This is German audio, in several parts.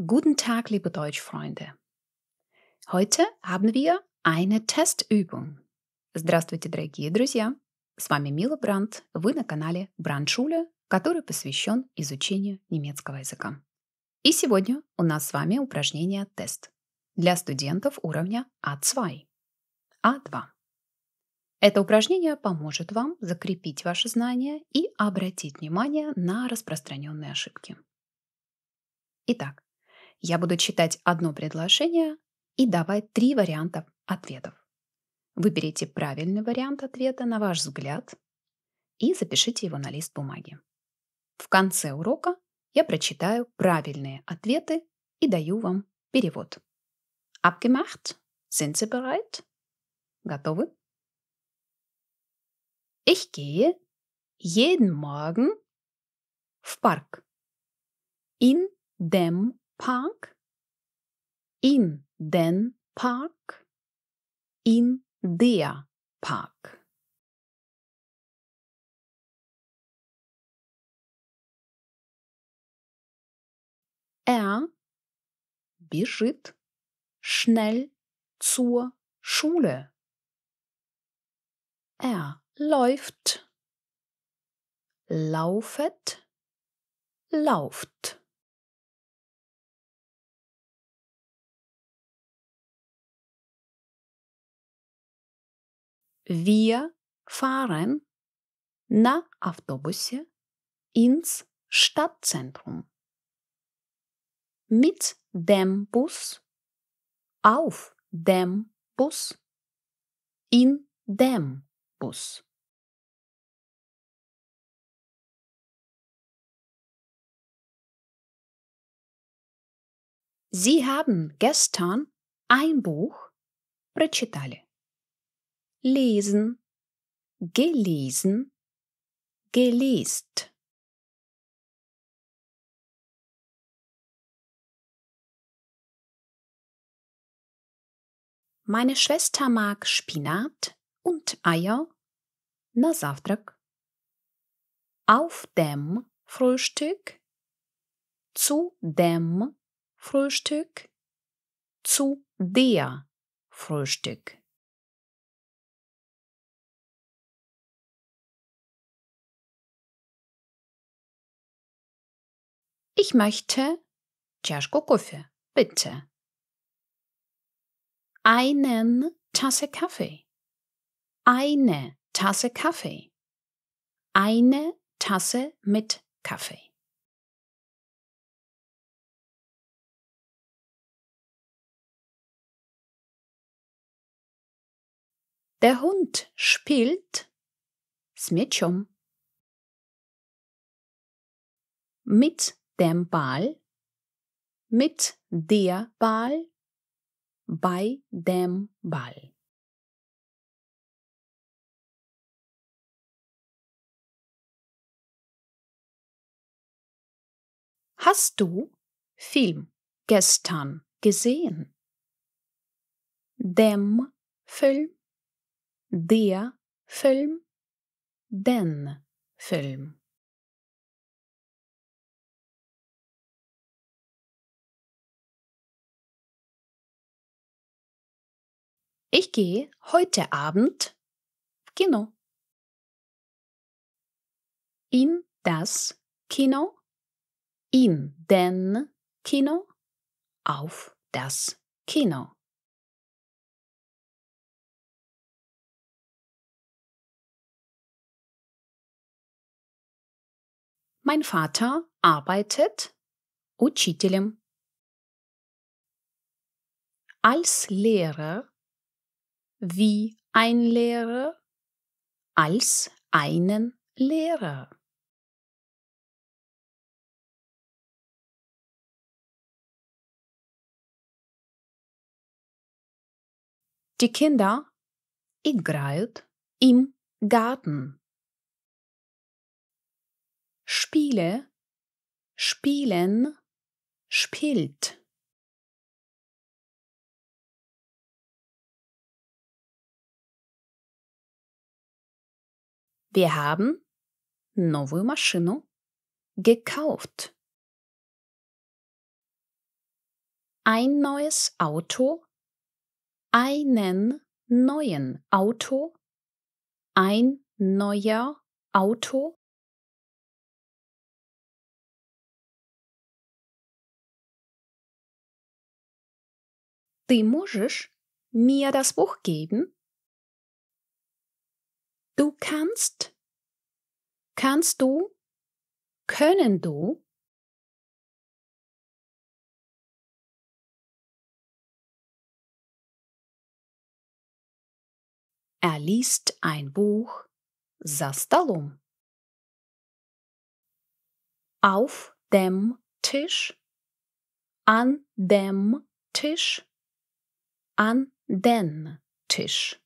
Guten Tag, liebe Deutschfreunde. Heute haben wir eine Testübung. Здравствуйте, дорогие друзья! С вами Мила Бранд, Вы на канале Брандшуля, который посвящен изучению немецкого языка. И сегодня у нас с вами упражнение «Тест» для студентов уровня А2. А2. Это упражнение поможет вам закрепить ваши знания и обратить внимание на распространенные ошибки. Итак, я буду читать одно предложение и давать три варианта ответов. Выберите правильный вариант ответа на ваш взгляд и запишите его на лист бумаги. В конце урока я прочитаю правильные ответы и даю вам перевод. Abgemacht? Sind Sie bereit? Готовы? Ich gehe jeden Morgen в парк. In dem Park, in den Park, in der Park. Er bieschit schnell zur Schule. Er läuft, laufet, lauft. Wir fahren na Autobusse ins Stadtzentrum. Mit dem Bus, auf dem Bus, in dem Bus. Sie haben gestern ein Buch прочитали lesen, gelesen, gelest. Meine Schwester mag Spinat und Eier na Завтрак. Auf dem Frühstück. Zu dem Frühstück. Zu der Frühstück. Ich möchte ciężką Kaffee, bitte. Einen Tasse Kaffee. Eine Tasse Kaffee. Eine Tasse mit Kaffee. Der Hund spielt z Mit dem Ball, mit der Ball, bei dem Ball. Hast du Film gestern gesehen? Dem Film, der Film, den Film. Ich gehe heute Abend Kino. In das Kino. In den Kino. Auf das Kino. Mein Vater arbeitet учителем. Als Lehrer wie ein Lehrer als einen Lehrer. Die Kinder играют im Garten. Spiele, spielen, spielt. Wir haben новую машину gekauft. Ein neues Auto, einen neuen Auto, ein neuer Auto. Ты можешь mir das Buch geben? Du kannst, kannst du, können du, Er liest ein Buch за столом. Auf dem Tisch, an dem Tisch, an den Tisch.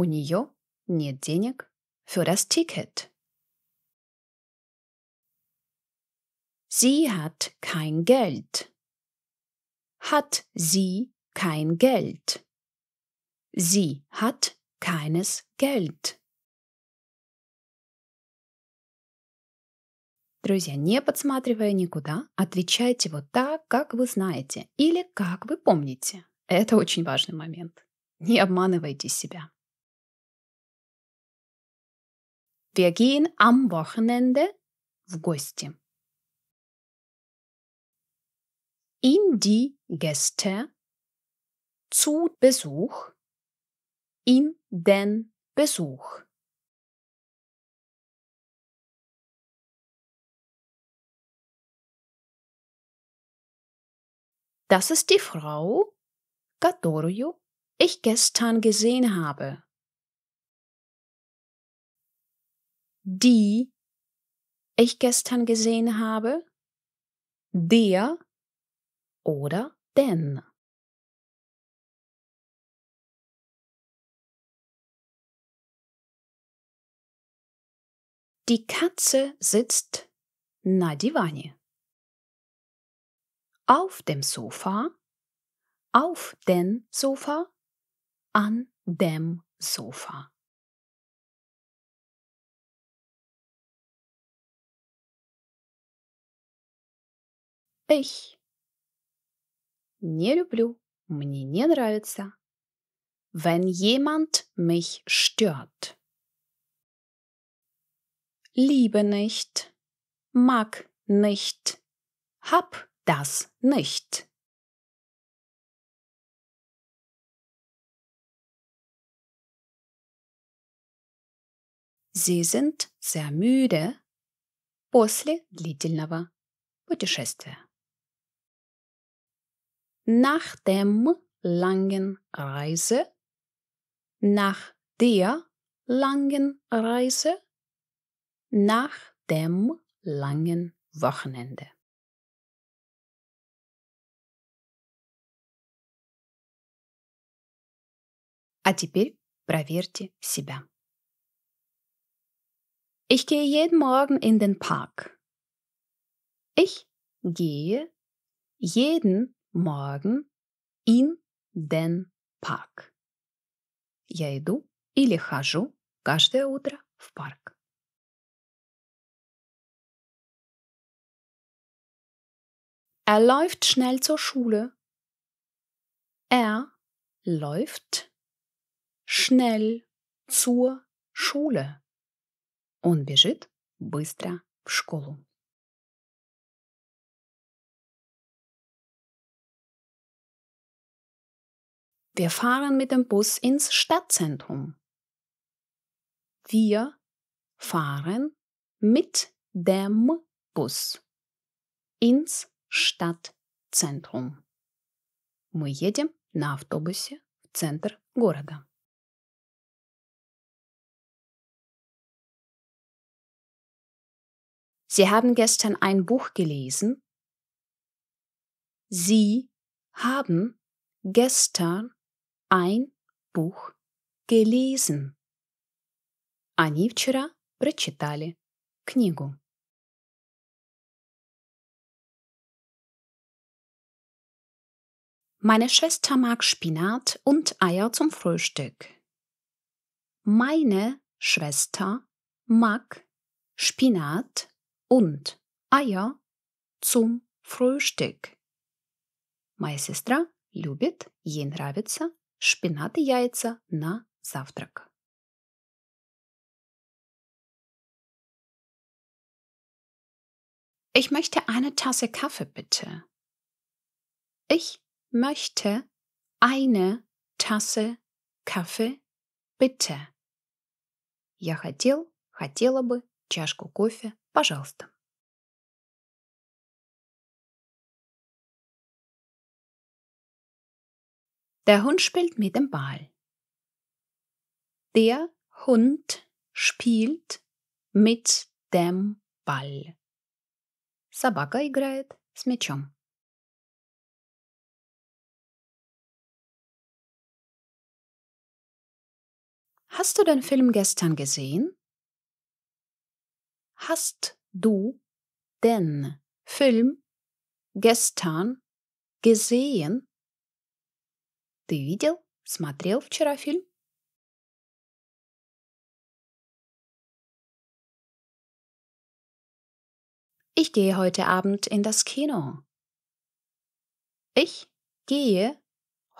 У нее нет денег für das Ticket. Sie hat kein Geld. Hat sie kein Geld. Sie hat keines Geld. Друзья, не подсматривая никуда, отвечайте вот так, как вы знаете или как вы помните. Это очень важный момент. Не обманывайте себя. Wir gehen am Wochenende в гости. In die Gäste zu Besuch in den Besuch. Das ist die Frau, которую ich gestern gesehen habe. die ich gestern gesehen habe, der oder denn. Die Katze sitzt на диване. Auf dem Sofa, auf den Sofa, an dem Sofa. Эй! Не люблю, мне не нравится. Wenn jemand mich stört. Liebe nicht, mag nicht, hab das nicht. Sie sind sehr müde после длительного путешествия. nach dem langen Reise, nach der langen Reise, nach dem langen Wochenende. А теперь проверьте себя. Ich gehe jeden Morgen in den Park. Ich gehe jeden morgen in den Park. Я иду или хожу каждое утро в парк. Er läuft schnell zur Schule. Er läuft schnell zur Schule. Он бежит быстро в школу. Wir fahren mit dem Bus ins Stadtzentrum. Wir fahren mit dem Bus ins Stadtzentrum. Мы едем на автобусе в центр города. Sie haben gestern ein Buch gelesen. Sie haben gestern ein Buch gelesen. Они вчера прочитали книгу. Meine Schwester mag Spinat und Eier zum Frühstück. Meine Schwester mag Spinat und Eier zum Frühstück. Моя сестра любит, ей нравится Шпинат и яйца на завтрак. Ich möchte eine Tasse Kaffee bitte. Ich möchte eine Tasse Kaffee bitte. Я хотел, хотела бы чашку кофе, пожалуйста. Der Hund spielt mit dem Ball. Der Hund spielt mit dem Ball. Собака играет с мячом. Hast du den Film gestern gesehen? Hast du den Film gestern gesehen? Ты видел? Смотрел вчера фильм? Ich gehe heute Abend in das Kino. Ich gehe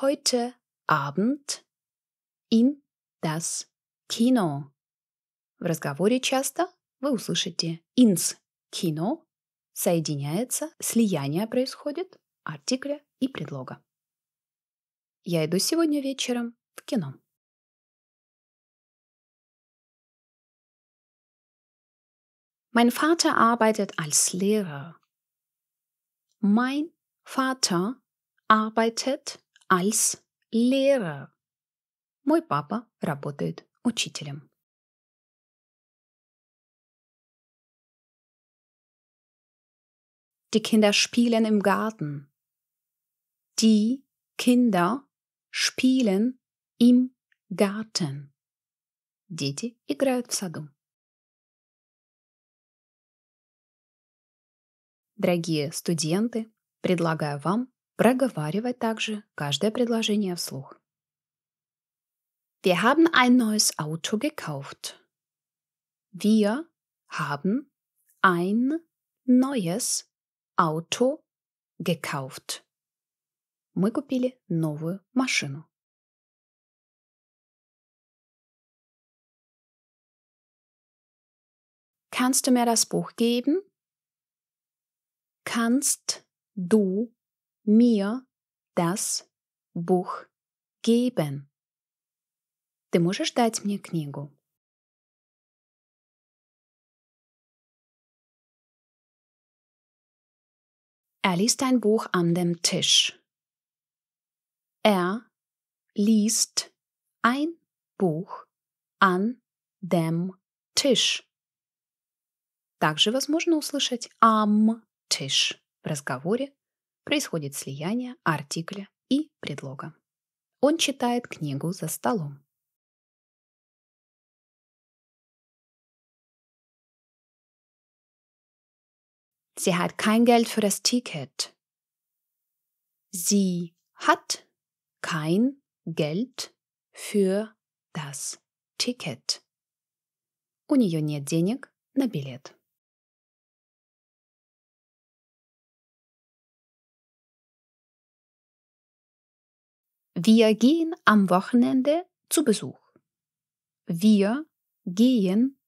heute Abend in das Kino. В разговоре часто вы услышите ins Kino соединяется, слияние происходит артикля и предлога. Я иду сегодня вечером в кино. Mein Vater arbeitet als Lehrer. Mein Vater arbeitet als Lehrer. Мой папа работает учителем. Die Kinder spielen im Garten. Die Kinder Spielen im Garten. Дети играют в саду. Дорогие студенты, предлагаю вам проговаривать также каждое предложение вслух. Wir haben ein neues Auto gekauft. Wir haben ein neues Auto gekauft. мы купили новую машину. Kannst du mir das Buch geben? Kannst du mir das Buch geben? Ты можешь дать мне книгу? Er liest ein Buch an dem Tisch. Er liest ein Buch an dem Tisch. Также возможно услышать am Tisch в разговоре. Происходит слияние артикля и предлога. Он читает книгу за столом. Sie hat kein Geld für das Ticket. Sie hat kein Geld für das Ticket. У нее нет денег на билет. Wir gehen am Wochenende zu Besuch. Wir gehen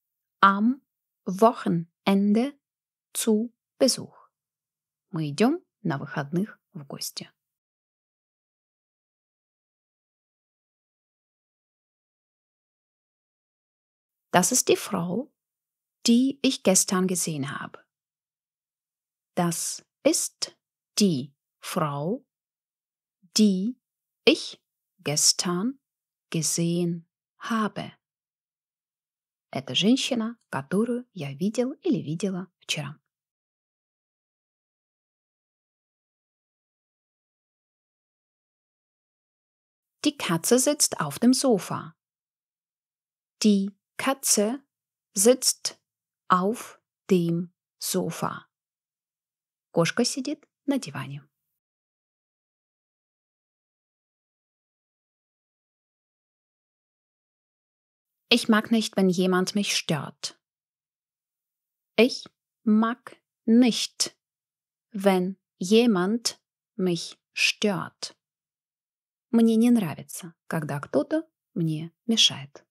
am Wochenende zu Besuch. Мы идем на выходных в гости. das ist die Frau, die ich gestern gesehen habe. Das ist die Frau, die ich gestern gesehen habe. Это женщина, которую я видел или видела вчера. Die Katze sitzt auf dem Sofa. Die Katze sitzt auf dem Sofa. Кошка сидит на диване. Ich mag nicht, wenn jemand mich stört. Ich mag nicht, wenn jemand mich stört. Мне не нравится, когда кто-то мне мешает.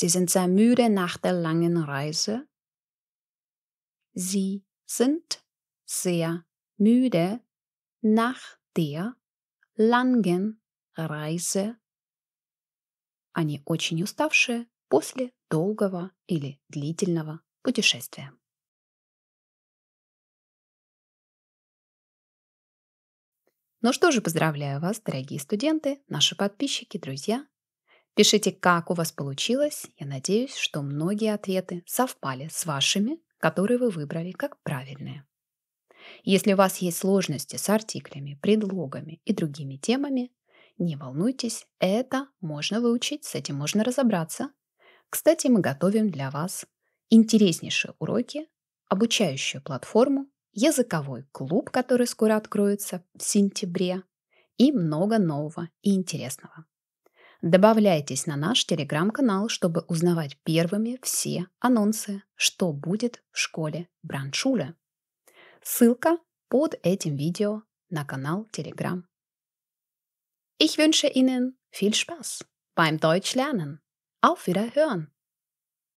Sie sind sehr müde nach der langen Reise. Sie sind sehr müde nach der langen Reise. Они очень уставшие после долгого или длительного путешествия. Ну что же, поздравляю вас, дорогие студенты, наши подписчики, друзья. Пишите, как у вас получилось. Я надеюсь, что многие ответы совпали с вашими, которые вы выбрали как правильные. Если у вас есть сложности с артиклями, предлогами и другими темами, не волнуйтесь, это можно выучить, с этим можно разобраться. Кстати, мы готовим для вас интереснейшие уроки, обучающую платформу, языковой клуб, который скоро откроется в сентябре, и много нового и интересного. Добавляйтесь на наш телеграм-канал, чтобы узнавать первыми все анонсы, что будет в школе Браншуля. Ссылка под этим видео на канал Телеграм. Ich wünsche Ihnen viel Spaß beim Deutschlernen. Auf Wiederhören!